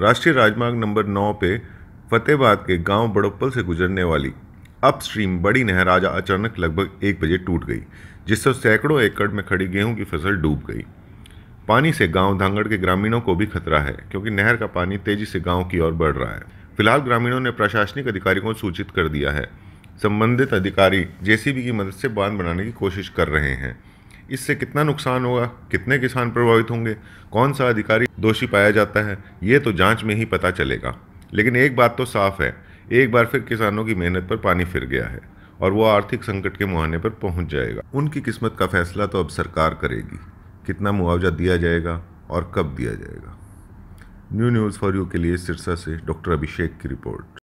राष्ट्रीय राजमार्ग नंबर नौ पे फतेहबाद के गांव बड़ोपल से गुजरने वाली अपस्ट्रीम बड़ी नहर आज अचानक लगभग एक बजे टूट गई जिससे सैकड़ों एकड़ में खड़ी गेहूं की फसल डूब गई पानी से गांव धांगड़ के ग्रामीणों को भी खतरा है क्योंकि नहर का पानी तेजी से गांव की ओर बढ़ रहा है फिलहाल ग्रामीणों ने प्रशासनिक अधिकारी को सूचित कर दिया है संबंधित अधिकारी जेसीबी की मदद से बांध बनाने की कोशिश कर रहे हैं इससे कितना नुकसान होगा कितने किसान प्रभावित होंगे कौन सा अधिकारी दोषी पाया जाता है ये तो जांच में ही पता चलेगा लेकिन एक बात तो साफ है एक बार फिर किसानों की मेहनत पर पानी फिर गया है और वो आर्थिक संकट के मुहाने पर पहुंच जाएगा उनकी किस्मत का फैसला तो अब सरकार करेगी कितना मुआवजा दिया जाएगा और कब दिया जाएगा न्यू न्यूज़ फॉर यू के लिए सिरसा से डॉक्टर अभिषेक की रिपोर्ट